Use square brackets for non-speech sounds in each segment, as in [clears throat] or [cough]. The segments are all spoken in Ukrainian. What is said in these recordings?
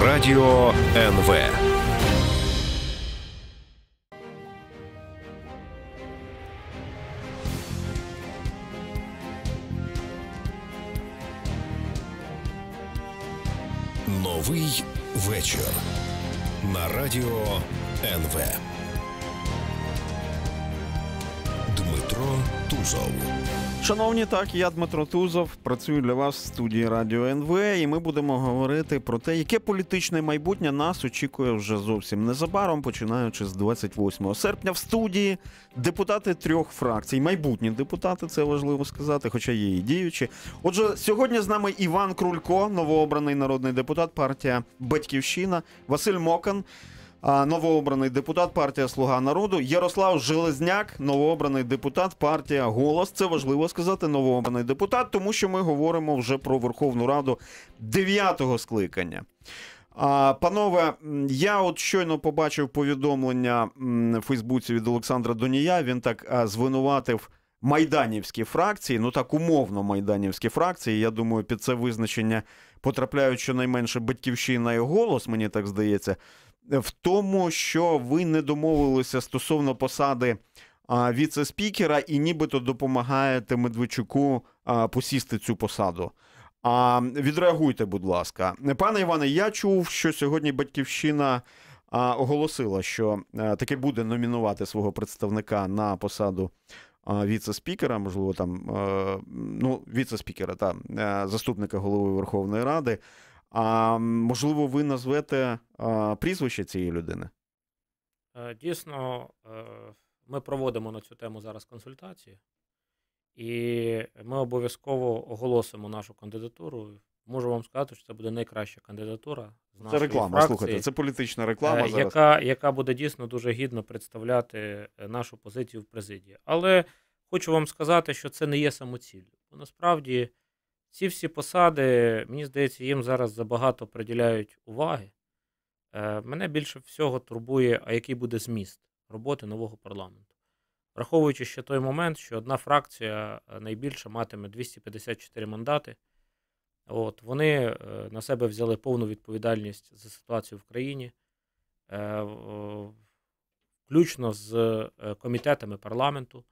Радіо НВ. Новий вечір на радіо НВ. Дмитро Тузов. Шановні, так я Дмитро Тузов працюю для вас в студії Радіо НВ, і ми будемо говорити про те, яке політичне майбутнє нас очікує вже зовсім незабаром, починаючи з 28 серпня. В студії депутати трьох фракцій, майбутні депутати, це важливо сказати, хоча є і діючі. Отже, сьогодні з нами Іван Крулько, новообраний народний депутат, партія Батьківщина, Василь Мокан. Новообраний депутат партія Слуга народу Ярослав Железняк, новообраний депутат партія Голос. Це важливо сказати. Новообраний депутат, тому що ми говоримо вже про Верховну Раду дев'ятого скликання. А, Панове, я от щойно побачив повідомлення в Фейсбуці від Олександра Донія. Він так звинуватив майданівські фракції, ну так умовно майданівські фракції. Я думаю, під це визначення потрапляють щонайменше батьківщина і голос, мені так здається в тому, що ви не домовилися стосовно посади віце-спікера і нібито допомагаєте Медведчуку посісти цю посаду. А відреагуйте, будь ласка, пане Іване. Я чув, що сьогодні Батьківщина оголосила, що таки буде номінувати свого представника на посаду віце-спікера, можливо, там ну віце-спікера та заступника голови Верховної Ради. А можливо, ви назвете а, прізвище цієї людини? Е, дійсно, е, ми проводимо на цю тему зараз консультації, і ми обов'язково оголосимо нашу кандидатуру. Можу вам сказати, що це буде найкраща кандидатура. з Це реклама, фракції, слухайте, це політична е, реклама, зараз. яка яка буде дійсно дуже гідно представляти нашу позицію в президії. Але хочу вам сказати, що це не є самоціллю. Насправді ці всі посади, мені здається, їм зараз забагато приділяють уваги. Е, мене більше всього турбує, а який буде зміст роботи нового парламенту. Враховуючи ще той момент, що одна фракція е, найбільше матиме 254 мандати. От, Вони е, на себе взяли повну відповідальність за ситуацію в країні, включно з комітетами парламенту.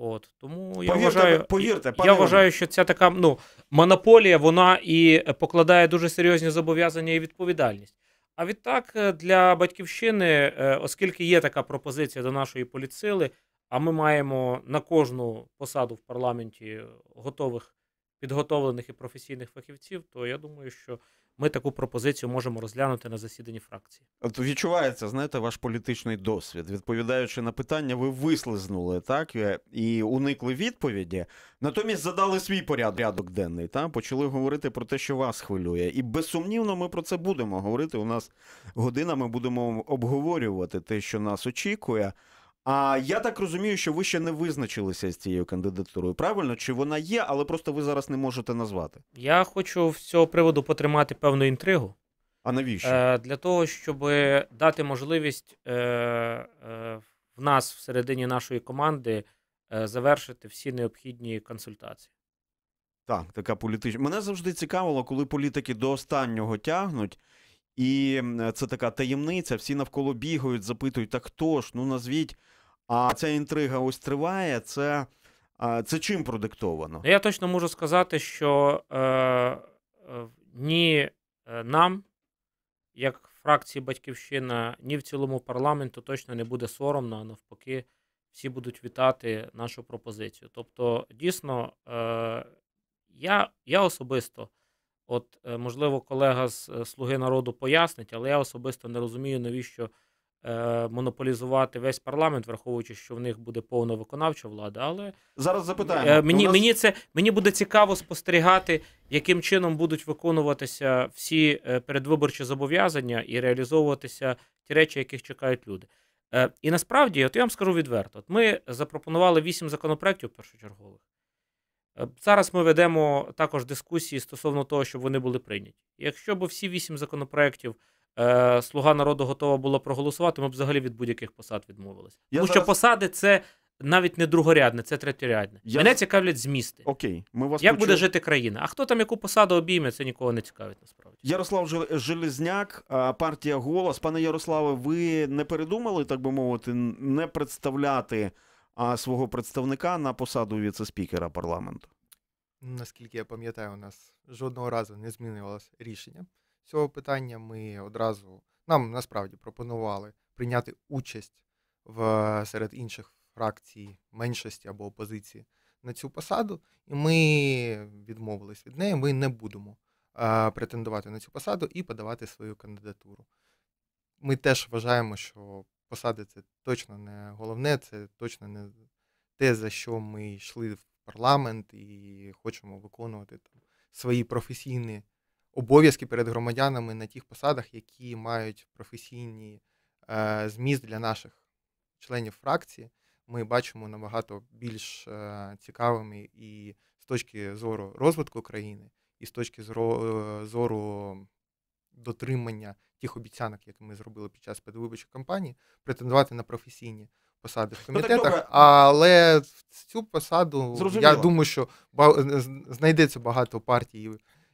От тому повірте, я вважаю, повірте, я вважаю, що ця така ну монополія, вона і покладає дуже серйозні зобов'язання і відповідальність. А відтак е, для батьківщини, е, оскільки є така пропозиція до нашої політсили, а ми маємо на кожну посаду в парламенті готових підготовлених і професійних фахівців, то я думаю, що ми таку пропозицію можемо розглянути на засіданні фракції. От відчувається, знаєте, ваш політичний досвід. Відповідаючи на питання, ви вислизнули так е, і уникли відповіді. Натомість задали свій порядок денний. Та почали говорити про те, що вас хвилює, і безсумнівно, ми про це будемо говорити. У нас годинами будемо обговорювати те, що нас очікує. А я так розумію, що ви ще не визначилися з цією кандидатурою. Правильно чи вона є, але просто ви зараз не можете назвати? Я хочу з цього приводу потримати певну інтригу. А навіщо? Е, Для того, щоб дати можливість е, е, в нас всередині нашої команди е, завершити всі необхідні консультації. Так, така політична. Мене завжди цікавило, коли політики до останнього тягнуть. І це така таємниця. Всі навколо бігають, запитують, так хто ж, ну назвіть. А ця інтрига ось триває. Це це чим продиктовано? Я точно можу сказати, що е, е, ні е, нам, як фракції Батьківщина, ні в цілому парламенту точно не буде соромно, а навпаки, всі будуть вітати нашу пропозицію. Тобто, дійсно, е, я, я особисто. От, е, можливо, колега з е, Слуги народу пояснить, але я особисто не розумію, навіщо е, монополізувати весь парламент, враховуючи, що в них буде повна виконавча влада. Але зараз запитаємо. Мені нас... мені це мені буде цікаво спостерігати, яким чином будуть виконуватися всі передвиборчі зобов'язання і реалізовуватися ті речі, яких чекають люди. І насправді, от я вам скажу відверто, от ми запропонували вісім законопроєктів першочергових. Е, зараз ми ведемо також дискусії стосовно того, щоб вони були прийняті. Якщо б всі вісім законопроєктів е, Слуга народу готова була проголосувати, ми б взагалі від будь-яких посад відмовилися. Тому що посади це навіть не другорядне, це третєрядне. Я... Мене цікавлять змісти. Окей, ми вас як почу... буде жити країна. А хто там яку посаду обійме, це нікого не цікавить. Насправді Ярослав Железняк, е, партія голос. Пане Ярославе, ви не передумали, так би мовити, не представляти а, свого представника на посаду віцеспікера парламенту? Наскільки я пам'ятаю, у нас жодного разу не змінювалося рішення цього питання. Ми одразу нам насправді пропонували прийняти участь в серед інших фракцій меншості або опозиції на цю посаду, і ми відмовились від неї. Ми не будемо е, претендувати на цю посаду і подавати свою кандидатуру. Ми теж вважаємо, що посади це точно не головне, це точно не те, за що ми йшли в парламент і хочемо виконувати там свої професійні обов'язки перед громадянами на тих посадах, які мають професійні е, зміст для наших членів фракції. Ми бачимо набагато більш е, цікавими і з точки зору розвитку країни, і з точки е, зору дотримання тих обіцянок, які ми зробили під час передвиборчої кампанії, претендувати на професійні посади в ну, комітетах. Ну, але в цю посаду Зрозуміло. я думаю, що знайдеться багато партій.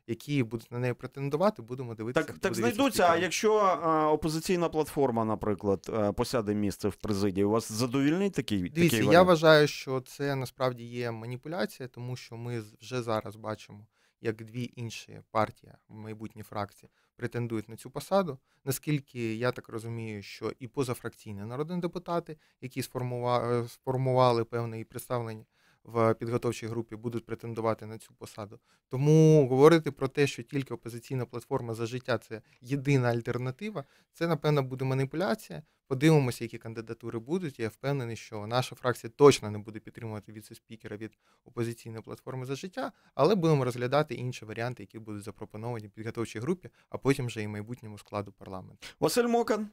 Які будуть на неї претендувати, будемо дивитися. Так так знайдуться. А якщо а, опозиційна платформа, наприклад, е, посяде місце в президії, у вас задовільний такий Дивіться, такий Я вважаю, що це насправді є маніпуляція, тому що ми вже зараз бачимо, як дві інші партії, майбутні фракції, претендують на цю посаду. Наскільки я так розумію, що і позафракційні народні депутати, які сформували, е, сформували певне і представлення в підготовчій групі будуть претендувати на цю посаду. Тому говорити про те, що тільки опозиційна платформа за життя це єдина альтернатива, це напевно буде маніпуляція. Подивимося, які кандидатури будуть. Я впевнений, що наша фракція точно не буде підтримувати віце-спікера від опозиційної платформи за життя, але будемо розглядати інші варіанти, які будуть запропоновані підготовчій групі, а потім вже і майбутньому складу парламенту. Василь Мокан,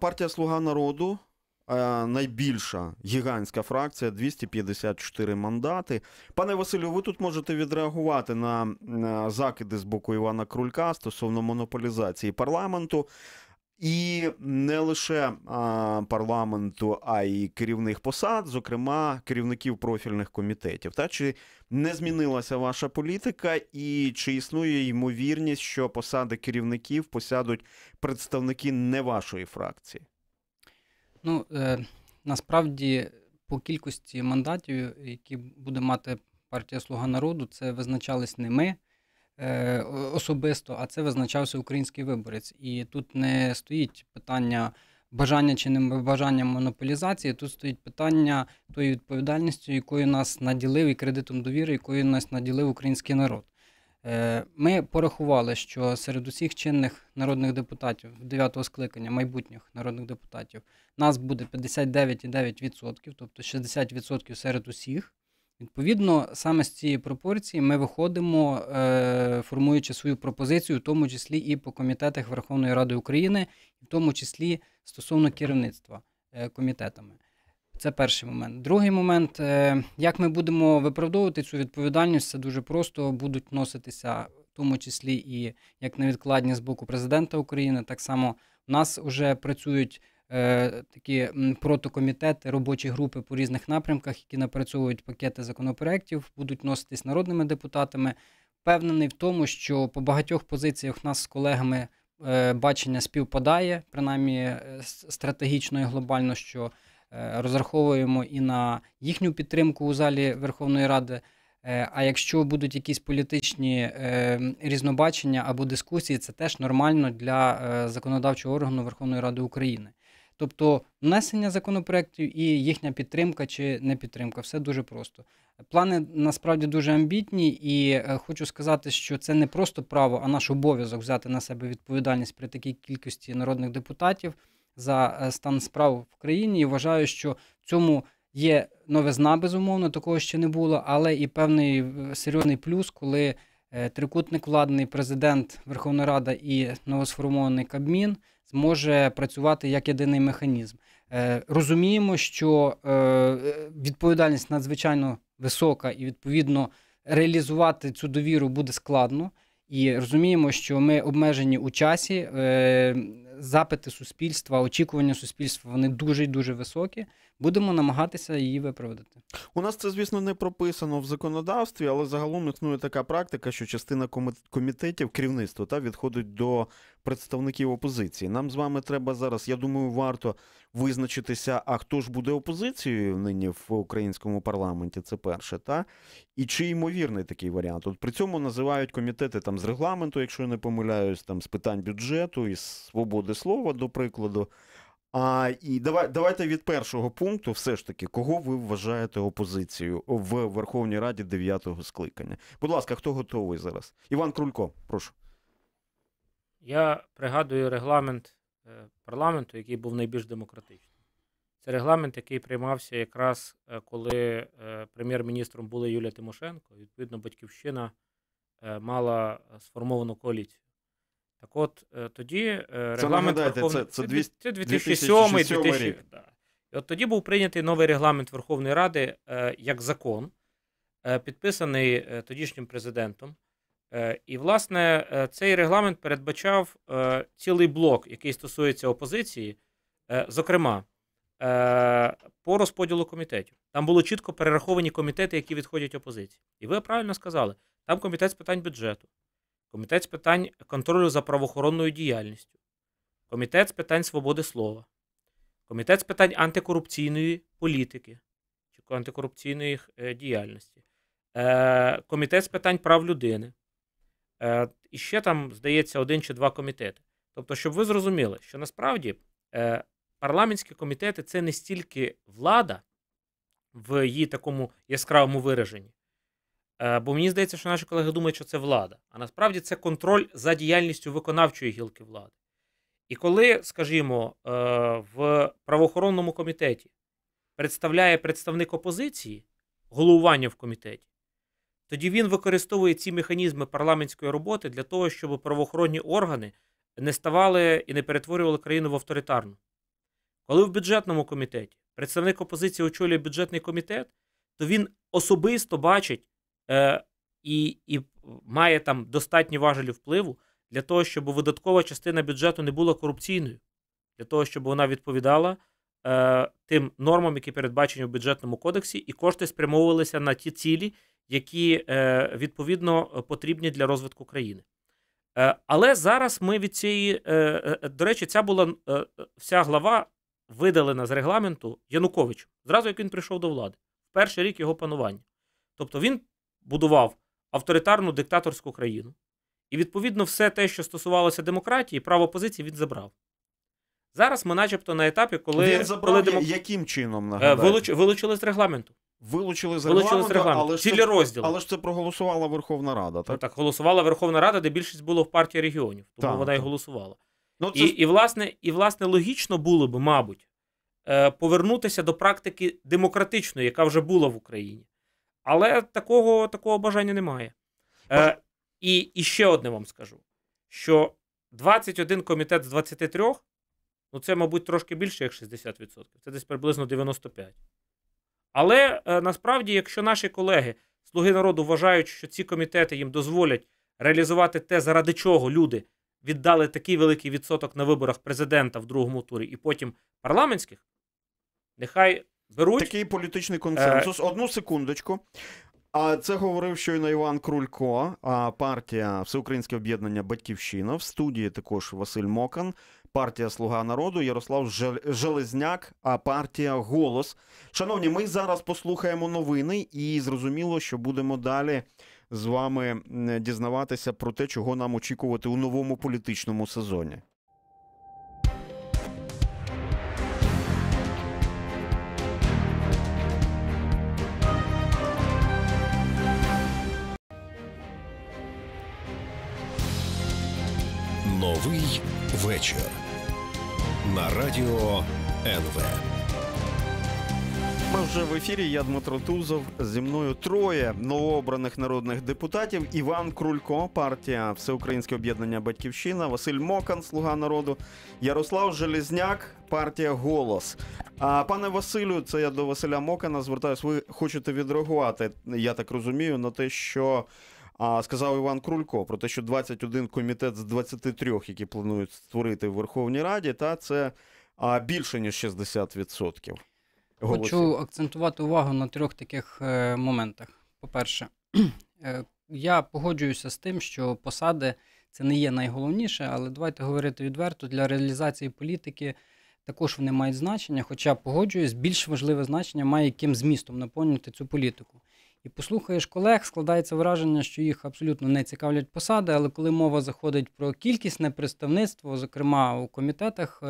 партія Слуга народу. Е, найбільша гігантська фракція 254 мандати. Пане Василю, ви тут можете відреагувати на закиди з боку Івана Крулька стосовно монополізації парламенту. І не лише а, парламенту, а й керівних посад, зокрема керівників профільних комітетів. Та чи не змінилася ваша політика, і чи існує ймовірність, що посади керівників посядуть представники не вашої фракції? Ну е, насправді по кількості мандатів, які буде мати партія Слуга народу, це визначались не ми е, особисто, а це визначався український виборець. І тут не стоїть питання бажання чи не бажання монополізації. Тут стоїть питання тої відповідальності, якою нас наділив і кредитом довіри, якою нас наділив український народ. Е, ми порахували, що серед усіх чинних народних депутатів 9-го скликання майбутніх народних депутатів нас буде 59,9%, тобто 60% серед усіх. Відповідно, саме з цієї пропорції ми виходимо, е, формуючи свою пропозицію, в тому числі і по комітетах Верховної Ради України, в тому числі стосовно керівництва е, комітетами. Це перший момент. Другий момент, е, як ми будемо виправдовувати цю відповідальність, це дуже просто будуть носитися, в тому числі і як невідкладні з боку президента України. Так само в нас вже працюють е, такі протокомітети, робочі групи по різних напрямках, які напрацьовують пакети законопроєктів, будуть носитись народними депутатами. Впевнений в тому, що по багатьох позиціях нас з колегами е, бачення співпадає, принаймні стратегічно і глобально. що Е, розраховуємо і на їхню підтримку у залі Верховної Ради. Е, а якщо будуть якісь політичні е, різнобачення або дискусії, це теж нормально для законодавчого органу Верховної Ради України. Тобто внесення законопроєктів і їхня підтримка чи не підтримка все дуже просто. Плани насправді дуже амбітні, і хочу сказати, що це не просто право, а наш обов'язок взяти на себе відповідальність при такій кількості народних депутатів за е, стан справ в країні. І вважаю, що цьому є новизна, безумовно, такого ще не було, але і певний е, серйозний плюс, коли е, трикутник владний президент, Верховна Рада і новосформований Кабмін зможе працювати як єдиний механізм. Розуміємо, що відповідальність надзвичайно висока, і відповідно реалізувати цю довіру буде складно. І розуміємо, що ми обмежені у часі запити суспільства, очікування суспільства вони дуже і дуже високі. Будемо намагатися її виправдати. У нас це, звісно, не прописано в законодавстві, але загалом існує така практика, що частина комітетів керівництва та відходить до представників опозиції. Нам з вами треба зараз, я думаю, варто визначитися, а хто ж буде опозицією нині в українському парламенті. Це перше, та і чи ймовірний такий варіант? От при цьому називають комітети там з регламенту, якщо я не помиляюсь, там з питань бюджету і свободи слова, до прикладу. А і давай давайте від першого пункту, все ж таки, кого ви вважаєте опозицією в Верховній Раді дев'ятого скликання? Будь ласка, хто готовий зараз? Іван Крулько, прошу. Я пригадую регламент е, парламенту, який був найбільш демократичним. Це регламент, який приймався якраз е, коли е, прем'єр-міністром була Юлія Тимошенко. Відповідно, батьківщина мала сформовану коаліцію. Так от тоді регламент це, Верховної... це, це, це 2007 2007 рік. Да. І от тоді був прийнятий новий регламент Верховної Ради як закон, підписаний тодішнім президентом. Е, і, власне, е, цей регламент передбачав е, цілий блок, який стосується опозиції. Зокрема, по розподілу комітетів. Там було чітко перераховані комітети, які відходять опозиції. І ви правильно сказали, там комітет з питань бюджету, комітет з питань контролю за правоохоронною діяльністю, комітет з питань свободи слова, комітет з питань антикорупційної політики чи антикорупційної діяльності, комітет з питань прав людини. Е, І ще там, здається, один чи два комітети. Тобто, щоб ви зрозуміли, що насправді е, парламентські комітети це не стільки влада в її такому яскравому вираженні. Е, бо мені здається, що наші колеги думають, що це влада, а насправді це контроль за діяльністю виконавчої гілки влади. І коли, скажімо, в правоохоронному комітеті представляє представник опозиції головування в комітеті, тоді він використовує ці механізми парламентської роботи для того, щоб правоохоронні органи не ставали і не перетворювали країну в авторитарну. Коли в бюджетному комітеті представник опозиції очолює бюджетний комітет, то він особисто бачить е, і, і має там достатні важелі впливу для того, щоб видаткова частина бюджету не була корупційною, для того, щоб вона відповідала. Е, тим нормам, які передбачені в бюджетному кодексі, і кошти спрямовувалися на ті цілі, які е, відповідно потрібні для розвитку країни. Е, але зараз ми від цієї, е, до речі, ця була вся глава видалена з регламенту Януковичу, зразу як він прийшов до влади, в перший рік його панування. Тобто він будував авторитарну диктаторську країну, і, відповідно, все те, що стосувалося демократії, право опозиції, він забрав. Зараз ми, начебто, на етапі, коли він забрав коли демок... яким чином Вилуч... вилучили з регламенту. Вилучили з регламенту, але, Цілі це, розділи. але ж це проголосувала Верховна Рада. Ну, так, так голосувала Верховна Рада, де більшість було в партії регіонів, тому так, вона так. і голосувала. Ну, це... І, і, власне, і, власне, логічно було б, мабуть, е, повернутися до практики демократичної, яка вже була в Україні. Але такого такого бажання немає. Е, І і ще одне вам скажу: що 21 комітет з 23, ну це, мабуть, трошки більше, як 60%. Це десь приблизно 95%. Але е, насправді, якщо наші колеги, слуги народу, вважають, що ці комітети їм дозволять реалізувати те, заради чого люди віддали такий великий відсоток на виборах президента в другому турі і потім парламентських, нехай беруть такий політичний е, консенсус. Одну секундочку. А це говорив щойно Іван Крулько, партія Всеукраїнське об'єднання Батьківщина в студії також Василь Мокан партія Слуга народу Ярослав Железняк, а партія Голос. Шановні, ми зараз послухаємо новини, і зрозуміло, що будемо далі з вами дізнаватися про те, чого нам очікувати у новому політичному сезоні. Новий вечір на радіо НВ. Ми вже в ефірі. Я Дмитро Тузов. Зі мною троє новообраних народних депутатів: Іван Крулько, партія Всеукраїнське об'єднання Батьківщина, Василь Мокан, Слуга народу, Ярослав Желізняк, партія Голос. А пане Василю, це я до Василя Мокана звертаюсь. Ви хочете відреагувати, я так розумію, на те, що а сказав Іван Крулько про те, що 21 комітет з 23, які планують створити в Верховній Раді, та це більше ніж 60%. Голосів. Хочу акцентувати увагу на трьох таких е, моментах. По-перше, [clears throat] е, я погоджуюся з тим, що посади це не є найголовніше, але давайте говорити відверто для реалізації політики. Також вони мають значення, хоча погоджуюсь, більш важливе значення має яким змістом наповнити цю політику і послухаєш колег, складається враження, що їх абсолютно не цікавлять посади, але коли мова заходить про кількісне представництво, зокрема у комітетах е,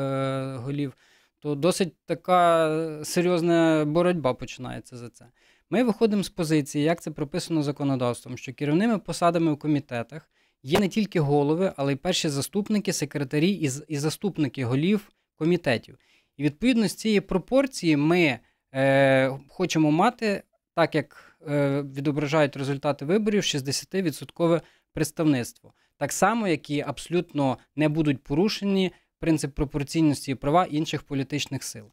голів, то досить така серйозна боротьба починається за це. Ми виходимо з позиції, як це прописано законодавством, що керівними посадами у комітетах є не тільки голови, але й перші заступники, секретарі і, заступники голів комітетів. І відповідно з цієї пропорції ми е, хочемо мати, так як Е, відображають результати виборів 60% відсоткове представництво, так само, які абсолютно не будуть порушені принцип пропорційності і права інших політичних сил.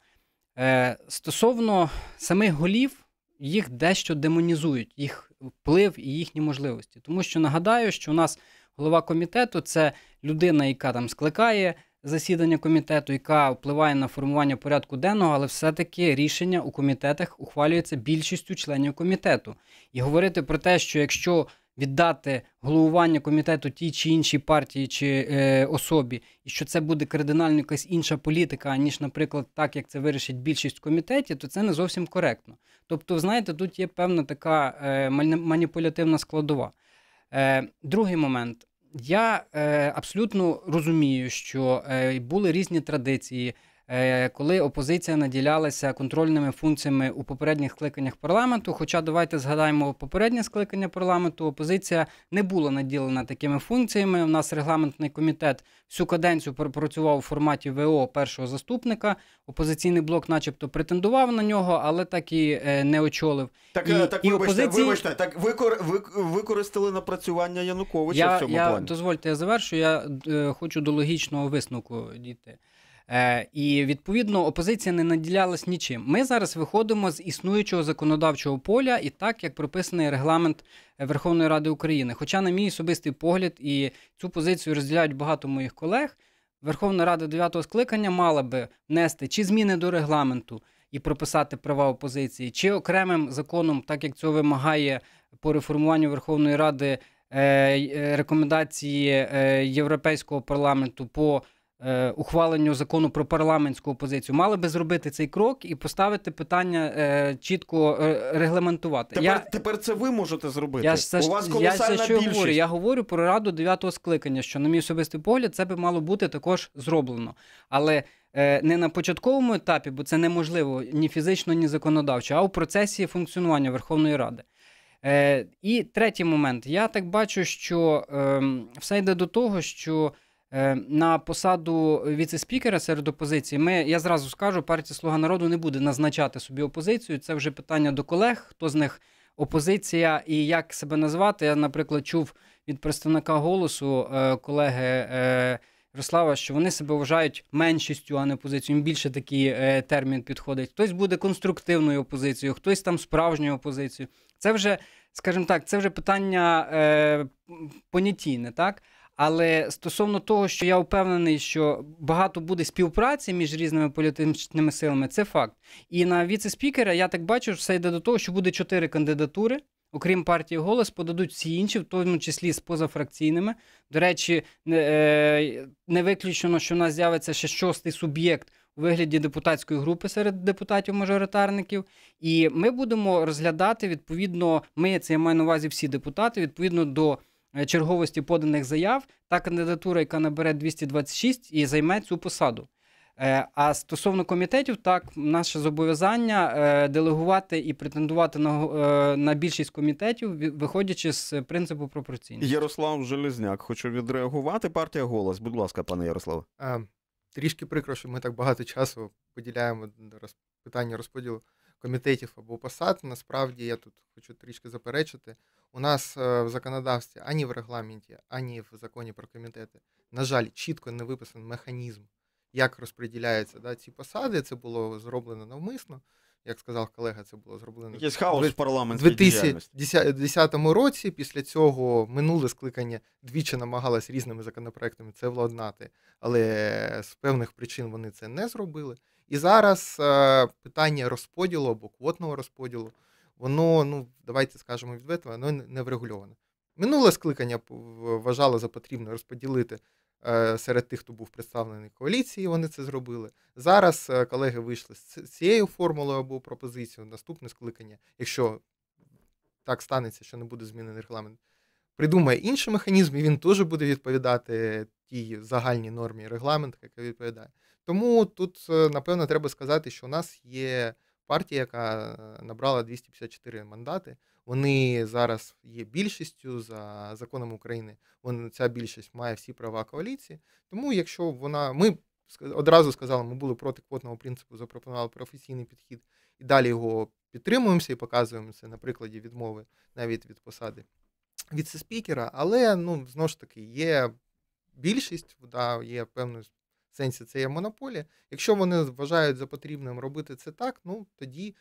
Е, стосовно самих голів, їх дещо демонізують, їх вплив і їхні можливості. Тому що нагадаю, що у нас голова комітету це людина, яка там скликає засідання комітету, яка впливає на формування порядку денного, але все-таки рішення у комітетах ухвалюється більшістю членів комітету. І говорити про те, що якщо віддати головування комітету тій чи іншій партії чи е, особі, і що це буде кардинально якась інша політика, ніж, наприклад, так як це вирішить більшість комітетів, то це не зовсім коректно. Тобто, знаєте, тут є певна така е, маніпулятивна складова. Е, Другий момент. Я е, абсолютно розумію, що е, були різні традиції. Е, коли опозиція наділялася контрольними функціями у попередніх скликаннях парламенту. Хоча давайте згадаємо попереднє скликання парламенту, опозиція не була наділена такими функціями. У нас регламентний комітет всю каденцію пропрацював у форматі ВО першого заступника. Опозиційний блок, начебто, претендував на нього, але так і е, не очолив. Так і, е, так, і вибачте, опозиції... вибачте, так викор... використали напрацювання Януковича я, в цьому я, плані. Дозвольте, я завершу. Я е, хочу до логічного висновку дійти. Е, І відповідно опозиція не наділялась нічим. Ми зараз виходимо з існуючого законодавчого поля і так як прописаний регламент Верховної Ради України. Хоча, на мій особистий погляд, і цю позицію розділяють багато моїх колег. Верховна Рада 9 скликання мала би внести чи зміни до регламенту і прописати права опозиції, чи окремим законом, так як це вимагає по реформуванню Верховної Ради. Е, е, рекомендації е, Європейського парламенту по Е, ухваленню закону про парламентську опозицію, мали би зробити цей крок і поставити питання е, чітко е, регламентувати. Тепер я, тепер це ви можете зробити. Я, це, вас колосальна я, що більшість. говорю. Я говорю про раду дев'ятого скликання, що, на мій особистий погляд, це би мало бути також зроблено. Але не на початковому етапі, бо це неможливо ні фізично, ні законодавчо, а у процесі функціонування Верховної Ради. Е, І третій момент. Я так бачу, що е, все йде до того, що Е, на посаду віце-спікера серед опозиції ми я зразу скажу, партія Слуга народу не буде назначати собі опозицію. Це вже питання до колег, хто з них опозиція і як себе назвати. Я, наприклад, чув від представника голосу е, колеги е, Ярослава, що вони себе вважають меншістю, а не опозицією. Їм більше такий термін підходить. Хтось буде конструктивною опозицією, хтось там справжньою опозицією. Це вже, скажімо так, це вже питання понятійне, так. Але стосовно того, що я впевнений, що багато буде співпраці між різними політичними силами, це факт. І на віце-спікера я так бачу, що все йде до того, що буде чотири кандидатури. Окрім партії голос, подадуть всі інші, в тому числі з позафракційними. До речі, не е, виключено, що в нас з'явиться ще шостий суб'єкт у вигляді депутатської групи серед депутатів-мажоритарників. І ми будемо розглядати відповідно. Ми це я маю на увазі всі депутати відповідно до. Е, черговості поданих заяв, та кандидатура, яка набере 226 і займе цю посаду. Е, а стосовно комітетів, так наше зобов'язання е, делегувати і претендувати на на більшість комітетів, виходячи з принципу пропорційності. Ярослав Железняк хочу відреагувати. Партія голос. Будь ласка, пане Ярославе. Трішки прикро, що ми так багато часу поділяємо питання розподілу комітетів або посад. Насправді я тут хочу трішки заперечити. У нас э, в законодавстві ані в регламенті, ані в законі про комітети, на жаль, чітко не виписаний механізм, як розподіляються да, ці посади. Це було зроблено навмисно. Як сказав колега, це було зроблено Якийсь хаос в парламентській 2010 році. Після цього минуле скликання двічі намагалось різними законопроектами це владнати, але з певних причин вони це не зробили. І зараз е, питання розподілу або квотного розподілу воно, ну давайте скажемо відверто, воно не врегульоване. Минуле скликання вважало за потрібне розподілити е, серед тих, хто був представлений коаліції, вони це зробили. Зараз е, колеги вийшли з цією формулою або пропозицією. Наступне скликання, якщо так станеться, що не буде змінений регламент, придумає інший механізм, і він теж буде відповідати тій загальній нормі регламенту, яка відповідає. Тому тут, е, напевно, треба сказати, що у нас є партія, яка е, набрала 254 мандати. Вони зараз є більшістю за законом України. Вони ця більшість має всі права коаліції. Тому, якщо вона ми одразу сказали, ми були проти квотного принципу, запропонували професійний підхід і далі його підтримуємося і показуємо це на прикладі відмови навіть від посади спікера, Але ну знову ж таки є більшість, да, є певною сенсі це є монополія. Якщо вони вважають за потрібним робити це так, ну тоді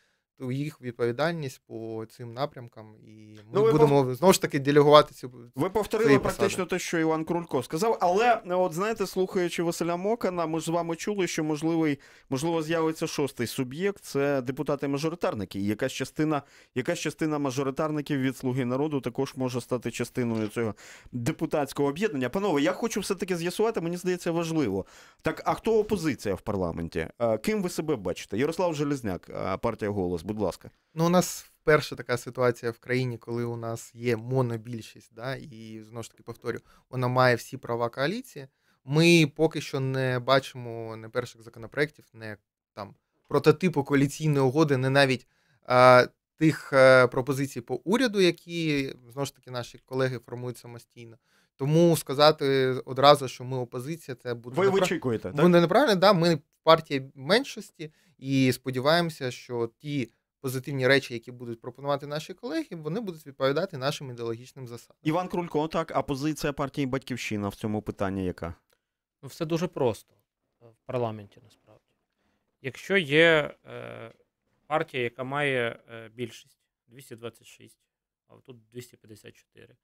їх відповідальність по цим напрямкам, і ну, ми ну, будемо пов... знову ж таки делегувати цю ви повторили практично те, що Іван Крулько сказав. Але от знаєте, слухаючи Василя Мокана, ми з вами чули, що можливий, можливо, з'явиться шостий суб'єкт. Це депутати-мажоритарники. І якась частина, якась частина мажоритарників від слуги народу також може стати частиною цього депутатського об'єднання. Панове, я хочу все таки з'ясувати. Мені здається, важливо. Так, а хто опозиція в парламенті? Е, ким ви себе бачите? Ярослав Железняк, е, партія голос нас, будь ласка. Ну, у нас вперше така ситуація в країні, коли у нас є монобільшість, да, і знову ж таки повторю, вона має всі права коаліції. Ми поки що не бачимо не перших законопроєктів, не там прототипу коаліційної угоди, не навіть а, тих а, е, пропозицій по уряду, які знову ж таки наші колеги формують самостійно. Тому сказати одразу, що ми опозиція, це буде ви неправ... очікуєте. Ми так? не неправильно, да. Ми партія меншості і сподіваємося, що ті. Позитивні речі, які будуть пропонувати наші колеги, вони будуть відповідати нашим ідеологічним засадам. Іван Крулько, так а позиція партії Батьківщина в цьому питанні яка? Ну, все дуже просто в парламенті насправді. Якщо є е, партія, яка має е, більшість 226, а тут 254,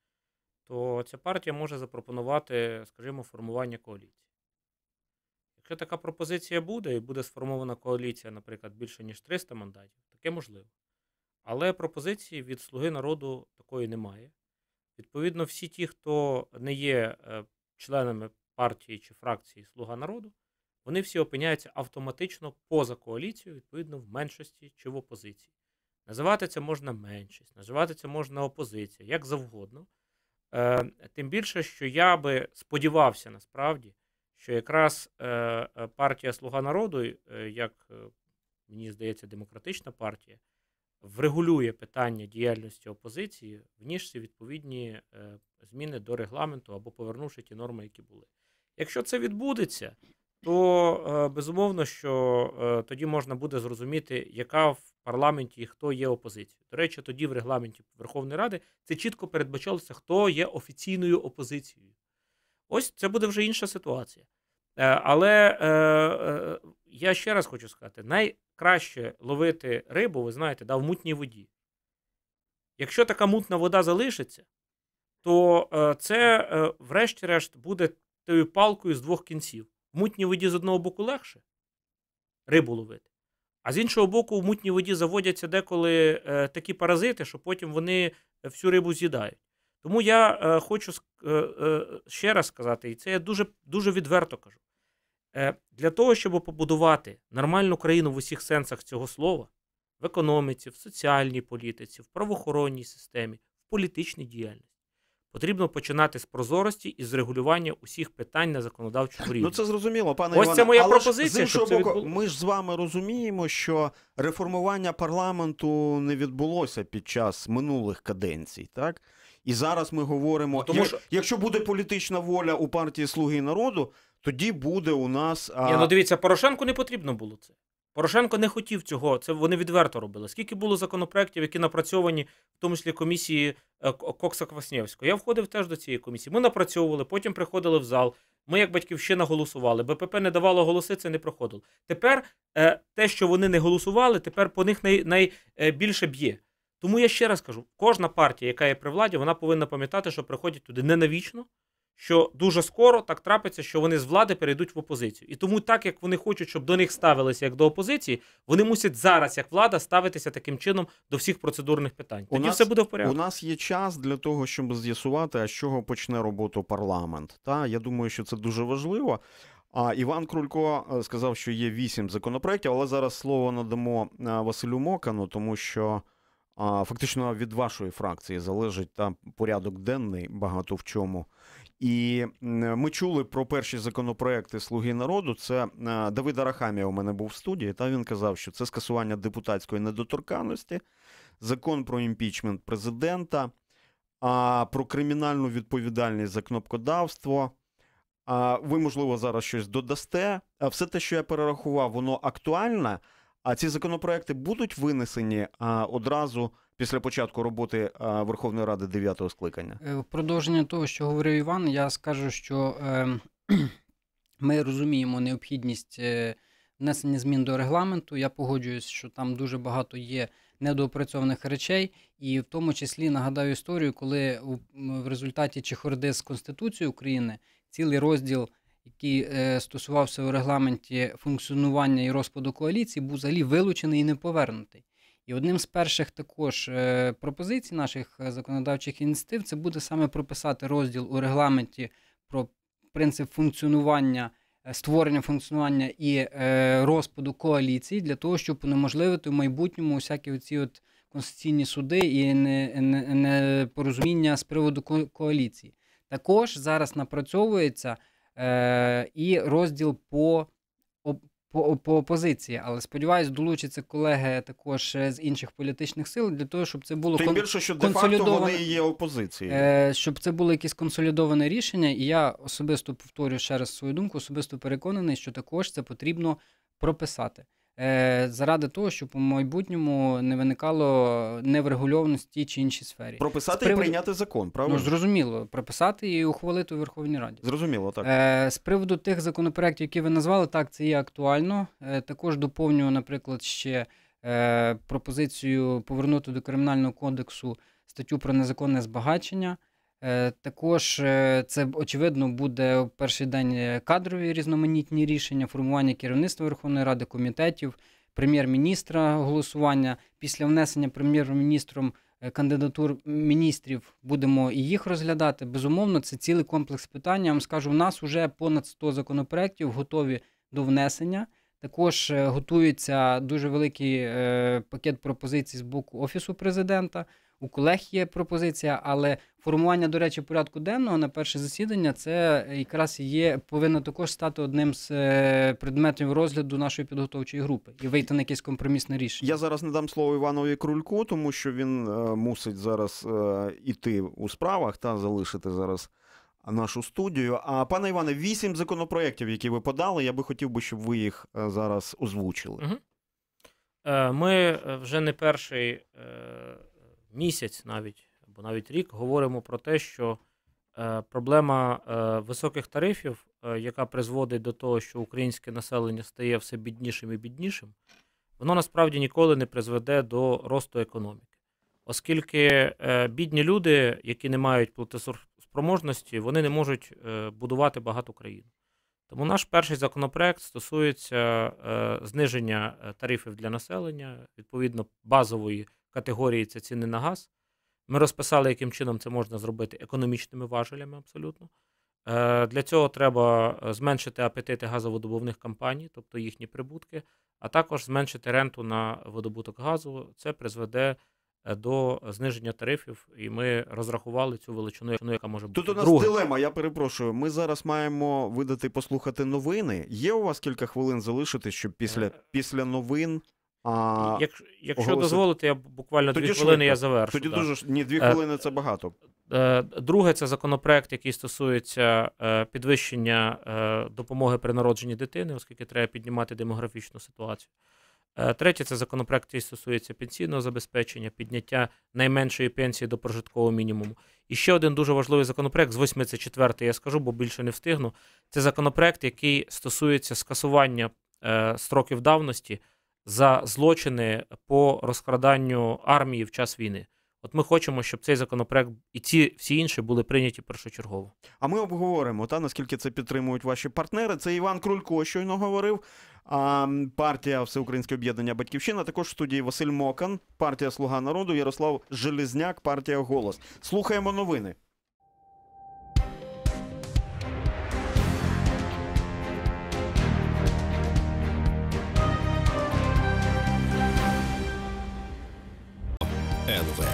то ця партія може запропонувати, скажімо, формування коаліції. Якщо така пропозиція буде, і буде сформована коаліція, наприклад, більше ніж 300 мандатів, таке можливо. Але пропозиції від Слуги народу такої немає. Відповідно, всі ті, хто не є е, членами партії чи фракції Слуга народу, вони всі опиняються автоматично поза коаліцією, відповідно, в меншості чи в опозиції. Називати це можна меншість, називати це можна опозиція, як завгодно. Е, Тим більше, що я би сподівався насправді, що якраз е, е партія Слуга народу, е, як е, мені здається, демократична партія, врегулює питання діяльності опозиції, внісши відповідні зміни до регламенту або повернувши ті норми, які були. Якщо це відбудеться, то безумовно, що тоді можна буде зрозуміти, яка в парламенті і хто є опозицією. До речі, тоді в регламенті Верховної Ради це чітко передбачалося, хто є офіційною опозицією. Ось це буде вже інша ситуація. Е, але е, е, я ще раз хочу сказати: найкраще ловити рибу, ви знаєте, да, в мутній воді. Якщо така мутна вода залишиться, то е, це, е, врешті-решт, буде тою палкою з двох кінців. В мутній воді з одного боку легше рибу ловити, а з іншого боку, в мутній воді заводяться деколи е, такі паразити, що потім вони всю рибу з'їдають. Тому я е, хочу е, ще раз сказати, і це я дуже дуже відверто кажу: для того, щоб побудувати нормальну країну в усіх сенсах цього слова, в економіці, в соціальній політиці, в правоохоронній системі, в політичній діяльності, Потрібно починати з прозорості і з регулювання усіх питань на законодавчому рівні. Ну це зрозуміло, пане Ось це моя Але пропозиція. З іншого боку, ми ж з вами розуміємо, що реформування парламенту не відбулося під час минулих каденцій, так і зараз ми говоримо, ну, тому як, що якщо буде політична воля у партії Слуги народу, тоді буде у нас. А... Ні, ну дивіться, Порошенку не потрібно було це. Порошенко не хотів цього. Це вони відверто робили. Скільки було законопроєктів, які напрацьовані, в тому числі комісії е, Кокса Кваснєвського. Я входив теж до цієї комісії. Ми напрацьовували, потім приходили в зал. Ми, як батьківщина, голосували. БПП не давало голоси, це не проходило. Тепер е, те, що вони не голосували, тепер по них найбільше е, б'є. Тому я ще раз кажу: кожна партія, яка є при владі, вона повинна пам'ятати, що приходять туди не навічно що дуже скоро так трапиться, що вони з влади перейдуть в опозицію. І тому, так як вони хочуть, щоб до них ставилися як до опозиції, вони мусять зараз, як влада, ставитися таким чином до всіх процедурних питань. Тоді у нас, все буде в порядку. У нас є час для того, щоб з'ясувати, а з чого почне роботу парламент. Та я думаю, що це дуже важливо. А Іван Крулько е, сказав, що є вісім законопроектів, але зараз слово надамо е, Василю Мокану, тому що. Фактично від вашої фракції залежить там порядок денний багато в чому. І ми чули про перші законопроекти Слуги народу. Це е, Давид Арахамія у мене був в студії. Та він казав, що це скасування депутатської недоторканності, закон про імпічмент президента, про кримінальну відповідальність за кнопкодавство. Ви можливо зараз щось додасте. все те, що я перерахував, воно актуальне. А ці законопроекти будуть винесені а, одразу після початку роботи а, Верховної Ради 9-го скликання? Е, в продовження того, що говорив Іван, я скажу, що е, [clears throat] ми розуміємо необхідність е, внесення змін до регламенту. Я погоджуюсь, що там дуже багато є недоопрацьованих речей, і в тому числі нагадаю історію, коли в результаті чехорди з Конституцією України цілий розділ який е, стосувався у регламенті функціонування і розпаду коаліції, був взагалі вилучений і не повернутий. І одним з перших також е, пропозицій наших е, законодавчих ініціатив це буде саме прописати розділ у регламенті про принцип функціонування. Е, створення функціонування і е, розпаду коаліцій для того, щоб унеможливити в майбутньому усякі оці от конституційні суди і непорозуміння не, не з приводу коаліції. Також зараз напрацьовується Е, і розділ по по, по позиції. Але сподіваюся, долучаться колеги також е, з інших політичних сил для того, щоб це було Тим кон... більше, що де факто вони є опозиції, е, щоб це було якесь консолідоване рішення. І я особисто повторю ще раз свою думку, особисто переконаний, що також це потрібно прописати. Е, заради того, щоб у майбутньому не виникало неврегульованості чи іншій сфері. Прописати прив... і прийняти закон, ну, правильно? Ну, зрозуміло, прописати і ухвалити у Верховній Раді. Зрозуміло, так. Е, з приводу тих законопроєктів, які ви назвали, так, це є актуально. Е, також доповнюю, наприклад, ще пропозицію повернути до Кримінального кодексу статтю про незаконне збагачення. Е, також е, це очевидно буде перший день е, кадрові різноманітні рішення, формування керівництва Верховної Ради, комітетів, прем'єр-міністра голосування. Після внесення прем'єр-міністром кандидатур міністрів будемо і їх розглядати. Безумовно, це цілий комплекс питань. Я вам скажу, у нас вже понад 100 законопроєктів готові до внесення. Також готується дуже великий пакет пропозицій з боку офісу президента у колег є пропозиція, але формування, до речі, порядку денного на перше засідання це якраз є повинно також стати одним з е, предметів розгляду нашої підготовчої групи і вийти на якесь компромісне рішення. Я зараз не дам слово Іванові Крульку, тому що він е, мусить зараз е, іти у справах та залишити зараз. Нашу студію. А пане Іване, вісім законопроєктів, які ви подали. Я би хотів би, щоб ви їх е, зараз озвучили. Ми вже не перший місяць навіть або навіть рік говоримо про те, що е, проблема е, високих тарифів, е, яка призводить до того, що українське населення стає все біднішим і біднішим, воно насправді ніколи не призведе до росту економіки. Оскільки бідні люди, які не мають платоспроможності, вони не можуть будувати багату країну. Тому наш перший законопроект стосується зниження тарифів для населення, відповідно базової категорії це ціни на газ. Ми розписали, яким чином це можна зробити економічними важелями абсолютно. Е, для цього треба е, зменшити апетити газоводобувних компаній, тобто їхні прибутки, а також зменшити ренту на видобуток газу. Це призведе е, до зниження тарифів, і ми розрахували цю величину, яка може бути. Тут у нас Друге. дилема. Я перепрошую. Ми зараз маємо видати послухати новини. Є у вас кілька хвилин залишитись, щоб після після новин а, Як, Якщо оголосити. дозволите, я буквально тоді дві хвилини швидко. я завершу. Тоді да. дуже ні, дві е, хвилини це багато. Е, друге, це законопроект, який стосується е, підвищення допомоги при народженні дитини, оскільки треба піднімати демографічну ситуацію. Третє, це законопроект, який стосується пенсійного забезпечення, підняття найменшої пенсії до прожиткового мінімуму. І ще один дуже важливий законопроект з 8 це четвертий, я скажу, бо більше не встигну. Це законопроект, який стосується скасування строків давності за злочини по розкраданню армії в час війни. От ми хочемо, щоб цей законопроект і ці всі інші були прийняті першочергово. А ми обговоримо та наскільки це підтримують ваші партнери. Це Іван Крулько щойно говорив. А партія Всеукраїнське об'єднання Батьківщина також в студії Василь Мокан, партія Слуга народу, Ярослав Железняк, партія Голос. Слухаємо новини. НВ.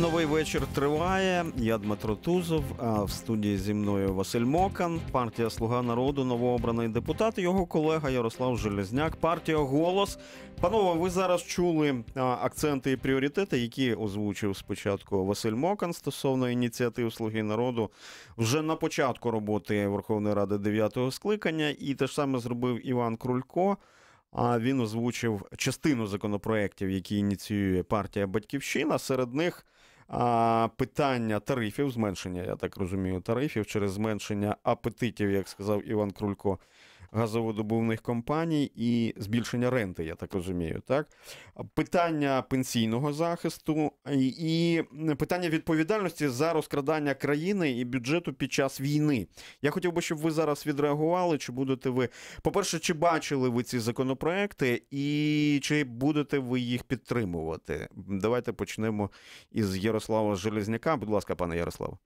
Новий вечір триває. Я Дмитро Тузов. А в студії зі мною Василь Мокан, партія Слуга народу, новообраний депутат. Його колега Ярослав Железняк, партія Голос. Панове, ви зараз чули акценти і пріоритети, які озвучив спочатку Василь Мокан стосовно ініціатив Слуги народу вже на початку роботи Верховної Ради дев'ятого скликання. І те ж саме зробив Іван Крулько. А він озвучив частину законопроєктів, які ініціює партія Батьківщина. Серед них питання тарифів, зменшення, я так розумію, тарифів через зменшення апетитів, як сказав Іван Крулько. Газоводобувних компаній і збільшення ренти, я так розумію. Так? Питання пенсійного захисту і питання відповідальності за розкрадання країни і бюджету під час війни. Я хотів би, щоб ви зараз відреагували, чи будете ви. По-перше, чи бачили ви ці законопроекти, і чи будете ви їх підтримувати? Давайте почнемо із Ярослава Железняка. Будь ласка, пане Ярославе.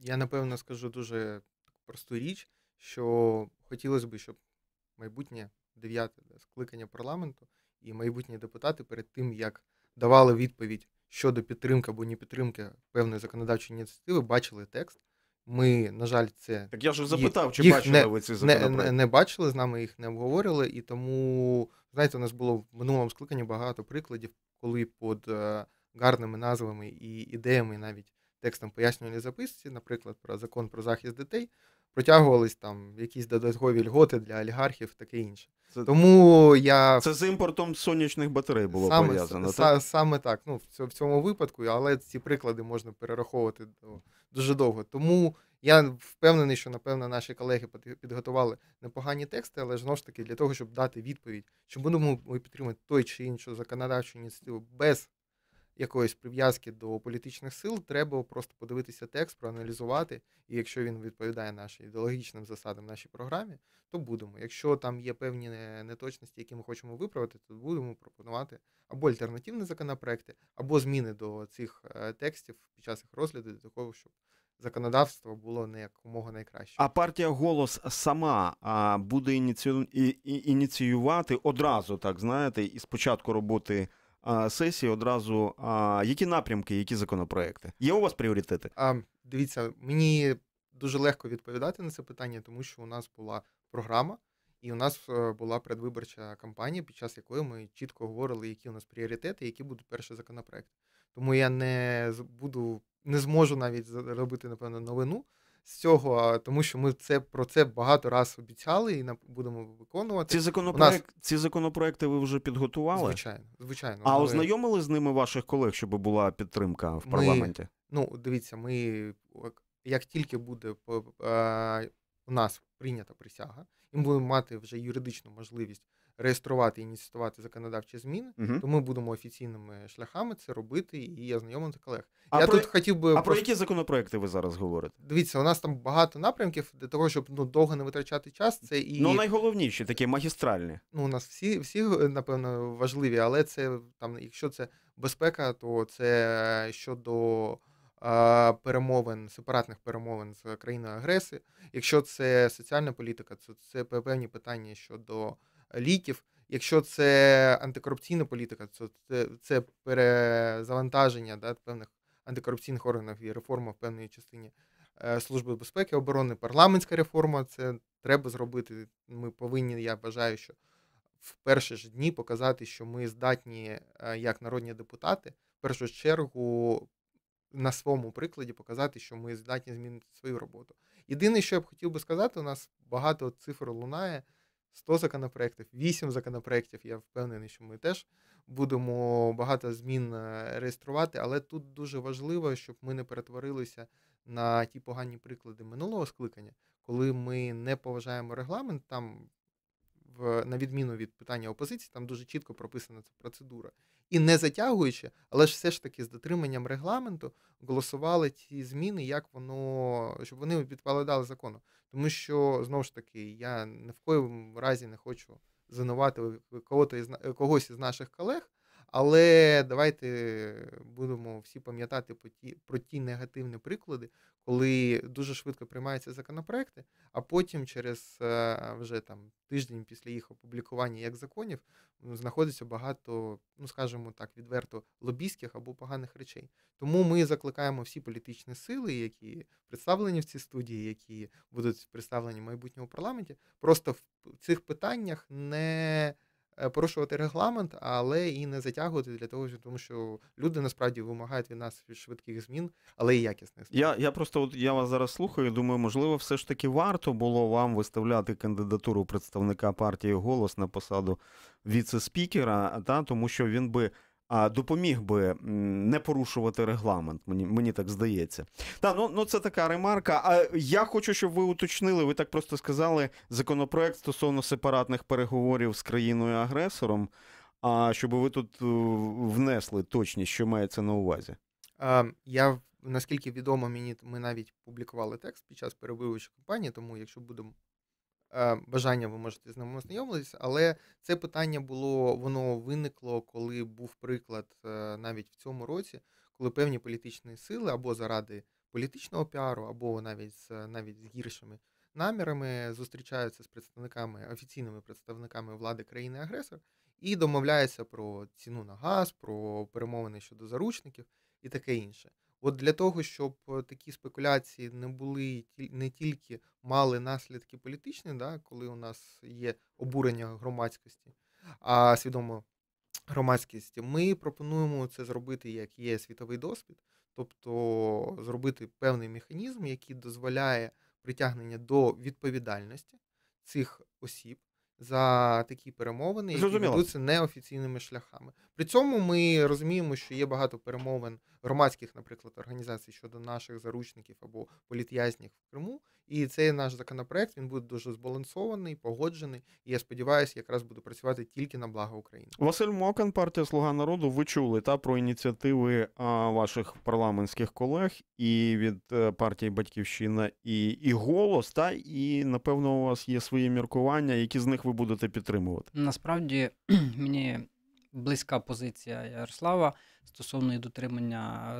Я напевно скажу дуже просту річ що хотілося б, щоб майбутнє дев'яте скликання парламенту і майбутні депутати перед тим, як давали відповідь щодо підтримки або не підтримки певної законодавчої ініціативи, бачили текст. Ми, на жаль, це так я ж запитав, чи їх бачили не, ви ці законопроекти? Не, не, не бачили з нами, їх не обговорили. І тому знаєте, у нас було в минулому скликанні багато прикладів, коли під е, гарними назвами і ідеями, і навіть текстом пояснювальної записці, наприклад, про закон про захист дітей, протягувались там якісь додаткові льготи для олігархів, таке інше. Це, Тому я це з імпортом сонячних батарей було саме, пов'язано. С, так? Саме так. Ну в цьому випадку, але ці приклади можна перераховувати до ну, дуже довго. Тому я впевнений, що напевно наші колеги підготували непогані тексти, але знову ж таки для того, щоб дати відповідь, чи будемо ми підтримати той чи іншу законодавчу ініціативу без якоїсь прив'язки до політичних сил, треба просто подивитися текст, проаналізувати. І якщо він відповідає нашим ідеологічним засадам нашій програмі, то будемо. Якщо там є певні неточності, які ми хочемо виправити, то будемо пропонувати або альтернативні законопроекти, або зміни до цих е, текстів під час їх розгляду, для того, щоб законодавство було не якомога найкраще. А партія голос сама буде ініціювати одразу, так знаєте, і спочатку роботи сесії одразу. а Які напрямки, які законопроекти? Є у вас пріоритети? А, Дивіться, мені дуже легко відповідати на це питання, тому що у нас була програма. І у нас е, була предвиборча кампанія, під час якої ми чітко говорили, які у нас пріоритети, які будуть перші законопроекти. Тому я не буду, не зможу навіть робити напевно новину, з цього, тому що ми це про це багато раз обіцяли і будемо виконувати. Ці законопроект нас... ці законопроекти ви вже підготували? Звичайно, звичайно. А ми... ознайомили з ними ваших колег, щоб була підтримка в парламенті? Ми... Ну, дивіться, ми як тільки буде у нас прийнята присяга, і ми будемо мати вже юридичну можливість реєструвати і ініціювати законодавчі зміни, угу. то ми будемо офіційними шляхами це робити і я ознайомити колег. А я про... тут хотів би а про які законопроекти ви зараз говорите? Дивіться, у нас там багато напрямків для того, щоб ну довго не витрачати час. Це і ну найголовніші такі магістральні. Ну у нас всі всі напевно важливі, але це там, якщо це безпека, то це щодо. Перемовин сепаратних перемовин з країною агреси, якщо це соціальна політика, то це певні питання щодо ліків. Якщо це антикорупційна політика, то це це перезавантаження да, певних антикорупційних органів і реформа в певній частині е, служби безпеки, оборони, парламентська реформа. Це треба зробити. Ми повинні, я вважаю, що в перші ж дні показати, що ми здатні, е, як народні депутати, в першу чергу на своєму прикладі показати, що ми здатні змінити свою роботу. Єдине, що я б хотів би сказати, у нас багато цифр лунає. 100 законопроєктів, 8 законопроєктів, Я впевнений, що ми теж будемо багато змін е, реєструвати. Але тут дуже важливо, щоб ми не перетворилися на ті погані приклади минулого скликання, коли ми не поважаємо регламент. Там в на відміну від питання опозиції, там дуже чітко прописана ця процедура. І не затягуючи, але ж все ж таки з дотриманням регламенту голосували ці зміни, як воно щоб вони відповідали закону. Тому що знову ж таки я ні в коєму разі не хочу звинувати е, когось із наших колег. Але давайте будемо всі пам'ятати про ті негативні приклади, коли дуже швидко приймаються законопроекти, а потім через е, вже там тиждень після їх опублікування як законів знаходиться багато, ну скажімо так, відверто лобійських або поганих речей. Тому ми закликаємо всі політичні сили, які представлені в цій студії, які будуть представлені в майбутньому парламенті, просто в цих питаннях не Е, порушувати регламент, але і не затягувати для того, тому що люди насправді вимагають від нас швидких змін, але і якісних змін. Я я просто от я вас зараз слухаю. Думаю, можливо, все ж таки варто було вам виставляти кандидатуру представника партії голос на посаду віце-спікера, та тому що він би. А допоміг би не порушувати регламент. Мені мені так здається. Та ну ну це така ремарка. А я хочу, щоб ви уточнили. Ви так просто сказали законопроект стосовно сепаратних переговорів з країною-агресором. А щоб ви тут е, внесли точність, що мається на увазі? Я наскільки відомо, мені ми навіть публікували текст під час перевивчої кампанії, тому якщо будемо Е, бажання ви можете з ним ознайомитися, але це питання було, воно виникло, коли був приклад е, навіть в цьому році, коли певні політичні сили або заради політичного піару, або навіть з навіть з гіршими намірами зустрічаються з представниками офіційними представниками влади країни-агресор і домовляються про ціну на газ, про перемовини щодо заручників і таке інше. От для того, щоб е, такі спекуляції не були не тільки мали наслідки політичні, да, коли у нас є обурення громадськості, а свідомо громадськості, ми пропонуємо це зробити як є світовий досвід, тобто зробити певний механізм, який дозволяє притягнення до відповідальності цих осіб, за такі перемовини, які Зрозуміло. ведуться неофіційними шляхами. При цьому ми розуміємо, що є багато перемовин громадських, наприклад, організацій щодо наших заручників або політв'язнів в Криму. І цей наш законопроект він буде дуже збалансований, погоджений. І я сподіваюся, якраз буду працювати тільки на благо України. Василь Мокан, партія Слуга народу. Ви чули та про ініціативи а, ваших парламентських колег і від е, партії Батьківщина і і голос. Та і напевно у вас є свої міркування, які з них ви будете підтримувати. Насправді [clears throat] мені близька позиція Ярослава стосовно і дотримання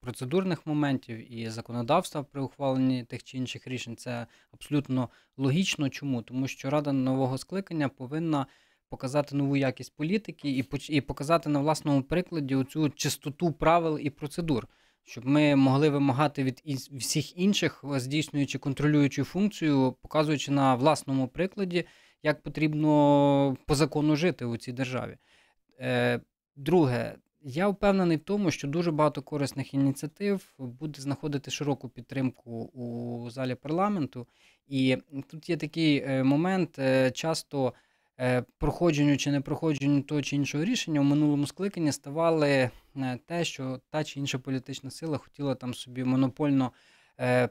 процедурних моментів і законодавства при ухваленні тих чи інших рішень. Це абсолютно логічно. Чому? Тому що рада нового скликання повинна. Показати нову якість політики і і показати на власному прикладі цю чистоту правил і процедур, щоб ми могли вимагати від всіх інших, е, здійснюючи контролюючу функцію, показуючи на власному прикладі, як потрібно по закону жити у цій державі. Е, друге, я впевнений в тому, що дуже багато корисних ініціатив буде знаходити широку підтримку у залі парламенту. І тут є такий е, момент, е, часто е, проходженню чи не проходженню того чи іншого рішення у минулому скликанні ставали те, що та чи інша політична сила хотіла там собі монопольно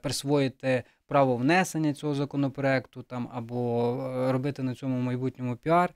присвоїти право внесення цього законопроекту там або робити на цьому майбутньому піар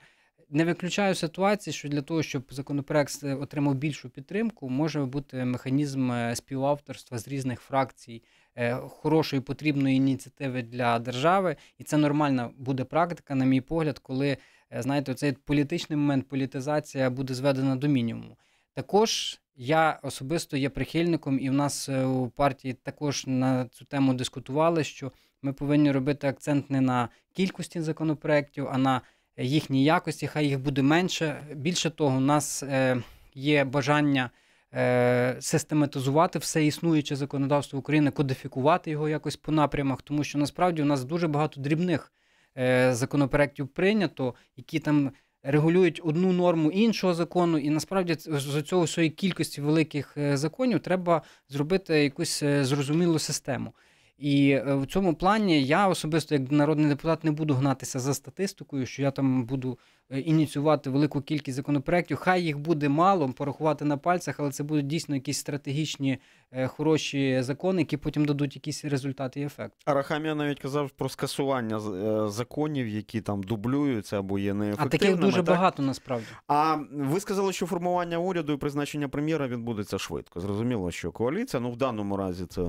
не виключаю ситуації, що для того, щоб законопроект отримав більшу підтримку, може бути механізм е, співавторства з різних фракцій. Е, хорошої потрібної ініціативи для держави, і це нормальна буде практика, на мій погляд, коли е, знаєте, цей політичний момент політизація буде зведена до мінімуму. Також я особисто є прихильником, і в нас у партії також на цю тему дискутували, що ми повинні робити акцент не на кількості законопроектів, а на їхні якості, хай їх буде менше. Більше того, у нас е, є бажання е, систематизувати все існуюче законодавство України, кодифікувати його якось по напрямах, тому що насправді у нас дуже багато дрібних е, законопроектів прийнято, які там. Регулюють одну норму іншого закону, і насправді з цього своєї кількості великих законів треба зробити якусь зрозумілу систему. І е, в цьому плані я особисто, як народний депутат, не буду гнатися за статистикою, що я там буду Е, ініціювати велику кількість законопроектів? Хай їх буде мало порахувати на пальцях, але це будуть дійсно якісь стратегічні е, хороші закони, які потім дадуть якісь результати і ефект. Арахамія навіть казав про скасування е, законів, які там дублюються або є неефективними. А таких дуже так? багато насправді. А ви сказали, що формування уряду і призначення прем'єра відбудеться швидко. Зрозуміло, що коаліція ну в даному разі це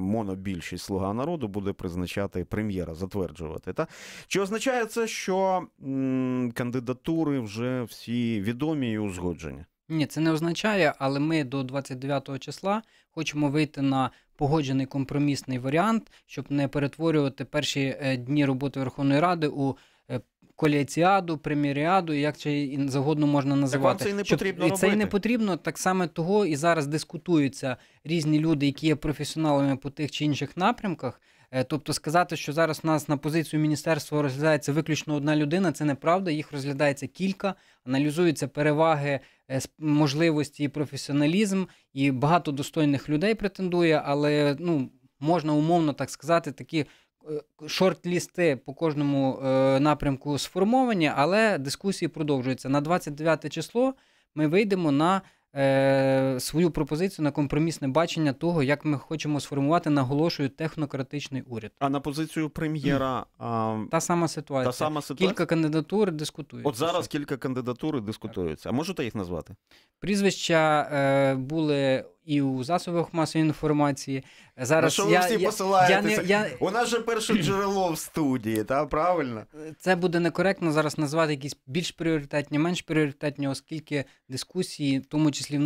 монобільшість слуга народу буде призначати прем'єра, затверджувати. Та чи означає це, що кандидат? кандидатури вже всі відомі і узгоджені. Ні, це не означає, але ми до 29 числа хочемо вийти на погоджений компромісний варіант, щоб не перетворювати перші е, дні роботи Верховної Ради у е, коліаціаду, преміріаду, як чи завгодно можна називати. Так вам це і не потрібно щоб, робити. це і не потрібно. Так само того і зараз дискутуються різні люди, які є професіоналами по тих чи інших напрямках. Е, тобто сказати, що зараз у нас на позицію міністерства розглядається виключно одна людина, це неправда. Їх розглядається кілька, аналізуються переваги, е, можливості і професіоналізм, і багато достойних людей претендує, але ну можна умовно так сказати, такі е, шорт-лісти по кожному напрямку сформовані, але дискусії продовжуються на 29 число. Ми вийдемо на е, свою пропозицію на компромісне бачення того, як ми хочемо сформувати, наголошую, технократичний уряд. А на позицію прем'єра а... та сама ситуація. Та сама ситуація? Кілька кандидатур дискутують. От зараз кілька кандидатур дискутуються. Так. А можете їх назвати? Прізвища е, були і у засобах масової інформації. Зараз На що я, ви всі я, посилаєтеся? Я, я... У нас же перше джерело в студії, та правильно? Це буде некоректно зараз назвати якісь більш пріоритетні, менш пріоритетні, оскільки дискусії, в тому числі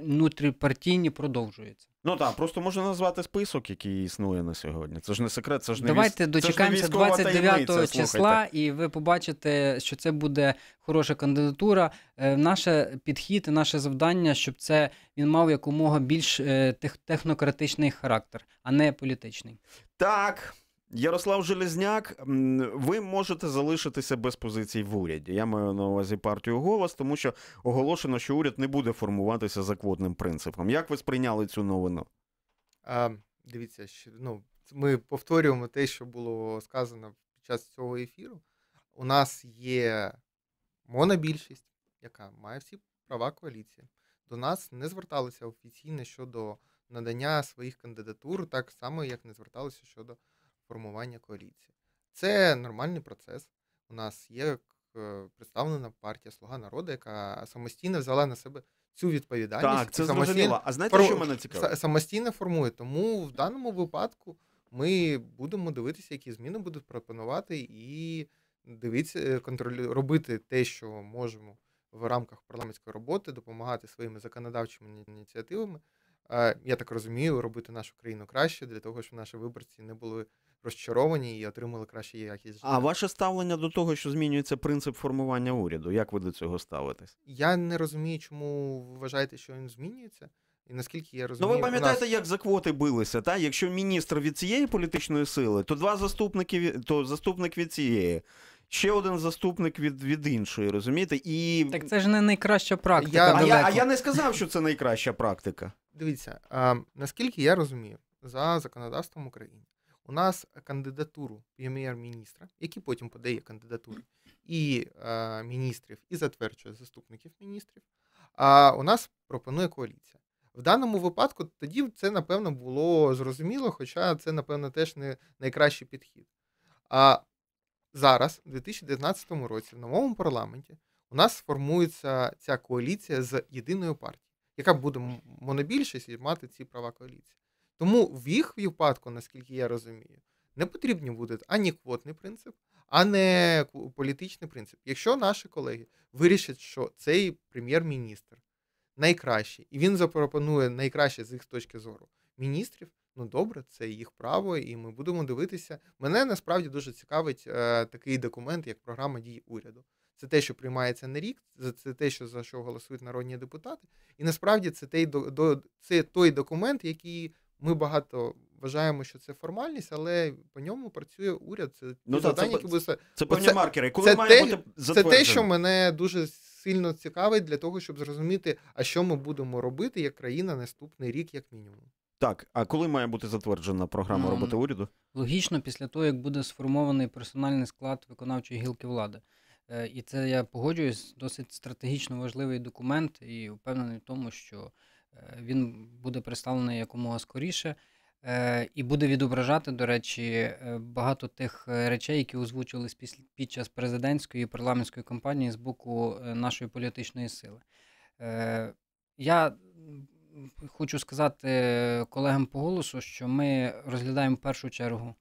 внутріпартійні, продовжуються. Ну так, просто можна назвати список, який існує на сьогодні. Це ж не секрет, це ж не давайте віс... дочекаємося 29 числа, і ви побачите, що це буде хороша кандидатура. Е, наше підхід, наше завдання, щоб це він мав якомога більш е, технократичний характер, а не політичний. Так. Ярослав Железняк, ви можете залишитися без позицій в уряді. Я маю на увазі партію голос, тому що оголошено, що уряд не буде формуватися за квотним принципом. Як ви сприйняли цю новину? А, Дивіться, ну ми повторюємо те, що було сказано під час цього ефіру. У нас є монобільшість, яка має всі права коаліції. До нас не зверталися офіційно щодо надання своїх кандидатур, так само як не зверталися щодо формування коаліції. Це нормальний процес. У нас є е, представлена партія Слуга народу, яка самостійно взяла на себе цю відповідальність. Так, це зрозуміло. А знаєте, фор... що мене цікаво? Самостійно формує. Тому в даному випадку ми будемо дивитися, які зміни будуть пропонувати, і дивіться, е, контролю... робити те, що можемо в рамках парламентської роботи, допомагати своїми законодавчими ініціативами. Я так розумію, робити нашу країну краще для того, щоб наші виборці не були розчаровані і отримали краще якість. життя. А ваше ставлення до того, що змінюється принцип формування уряду? Як ви до цього ставитесь? Я не розумію, чому ви вважаєте, що він змінюється. І наскільки я розумію, ну ви пам'ятаєте, нас... як за квоти билися? Та якщо міністр від цієї політичної сили, то два заступники то заступник від цієї, ще один заступник від від іншої, розумієте? І так це ж не найкраща практика. Я... А я а я не сказав, що це найкраща практика. Дивіться, а, наскільки я розумію, за законодавством України у нас кандидатуру прем'єр-міністра, який потім подає кандидатури і е, міністрів, і затверджує заступників міністрів. А у нас пропонує коаліція. В даному випадку тоді це, напевно, було зрозуміло, хоча це, напевно, теж не найкращий підхід. А зараз, у 2019 році, в новому парламенті у нас сформується ця коаліція з єдиною партією, яка буде монобільшість і мати ці права коаліції. Тому в їх випадку, наскільки я розумію, не потрібні будуть ані квотний принцип, ані не політичний принцип. Якщо наші колеги вирішать, що цей прем'єр-міністр найкращий, і він запропонує найкраще з їх точки зору міністрів. Ну добре, це їх право, і ми будемо дивитися. Мене насправді дуже цікавить е, такий документ, як програма дій уряду. Це те, що приймається на рік, це те, що за що голосують народні депутати. І насправді це той це той документ, який ми багато. Вважаємо, що це формальність, але по ньому працює уряд. Це ну, завдання, це, які буде... це, це певні це, маркери. Коли це має те, бути це те, що мене дуже сильно цікавить для того, щоб зрозуміти, а що ми будемо робити як країна наступний рік, як мінімум. Так, а коли має бути затверджена програма mm. роботи уряду? Логічно, після того як буде сформований персональний склад виконавчої гілки влади. Е, і це я погоджуюсь, досить стратегічно важливий документ, і впевнений в тому, що. Е, він буде представлений якомога скоріше. Е, і буде відображати, до речі, е, багато тих речей, які озвучувались під час президентської і парламентської кампанії з боку нашої політичної сили. Я хочу сказати колегам по голосу, що ми розглядаємо в першу чергу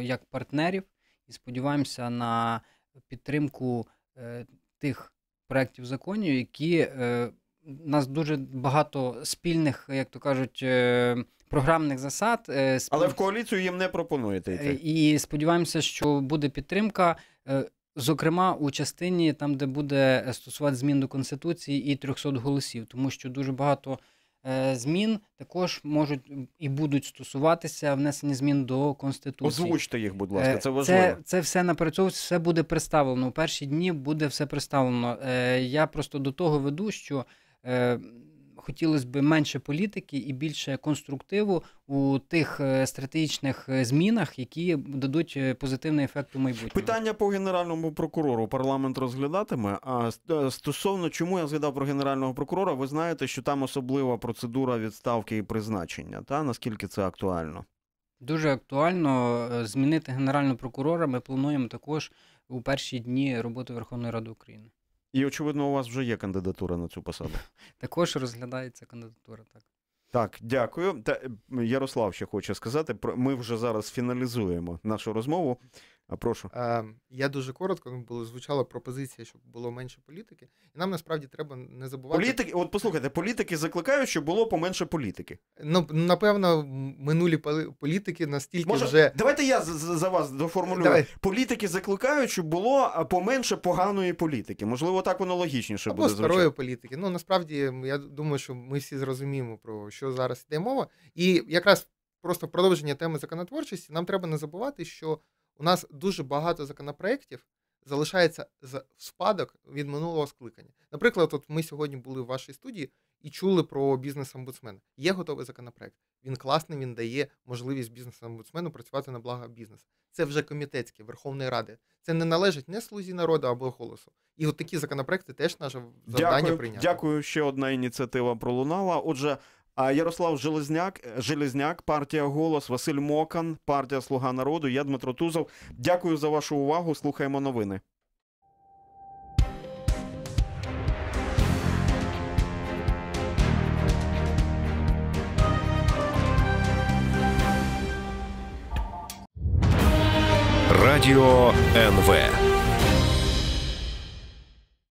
як партнерів і сподіваємося на підтримку тих проєктів законів, які нас дуже багато спільних, як то кажуть, е, програмних засад. Е, спільних... Але в коаліцію їм не пропонуєте. Е, йти. І сподіваємося, що буде підтримка. Зокрема, у частині там, де буде стосувати змін до конституції і 300 голосів, тому що дуже багато змін також можуть і будуть стосуватися внесення змін до конституції. Озвучте їх, будь ласка, це важливо. Це, це все напрацьовується, все буде представлено. У перші дні буде все представлено. Я просто до того веду, що Е, хотілося б менше політики і більше конструктиву у тих е, стратегічних е, змінах, які дадуть позитивний ефект у майбутньому. Питання по генеральному прокурору парламент розглядатиме. А стосовно чому я згадав про генерального прокурора, ви знаєте, що там особлива процедура відставки і призначення. Та наскільки це актуально? Дуже актуально змінити генерального прокурора. Ми плануємо також у перші дні роботи Верховної Ради України. І, очевидно, у вас вже є кандидатура на цю посаду. [laughs] Також розглядається кандидатура, так. Так, дякую. Та Ярослав ще хоче сказати. Ми вже зараз фіналізуємо нашу розмову. А прошу. Е, я дуже коротко ну, було звучала пропозиція, щоб було менше політики. І нам насправді треба не забувати. Політики, от послухайте, політики закликають, щоб було поменше політики. Ну напевно, минулі політики настільки Може, вже. Давайте я за вас доформулюю. Давай. Політики закликають, щоб було поменше поганої політики. Можливо, так воно логічніше Або буде звучати. старої політики. Ну насправді я думаю, що ми всі зрозуміємо про що зараз йде мова. І якраз просто продовження теми законотворчості. Нам треба не забувати, що у нас дуже багато законопроєктів залишається з спадок від минулого скликання. Наприклад, от ми сьогодні були в вашій студії і чули про бізнес-омбудсмена. Є готовий законопроект. Він класний, він дає можливість бізнес-омбудсмену працювати на благо бізнесу. Це вже комітетське Верховної Ради. Це не належить не слузі народу або голосу. І от такі законопроекти теж наше завдання Дякую. прийняти. Дякую. Ще одна ініціатива пролунала. Отже, Ярослав Железняк, е, Железняк, партія Голос, Василь Мокан, партія Слуга народу. Я Дмитро Тузов. Дякую за вашу увагу. Слухаємо новини. Радіо НВ.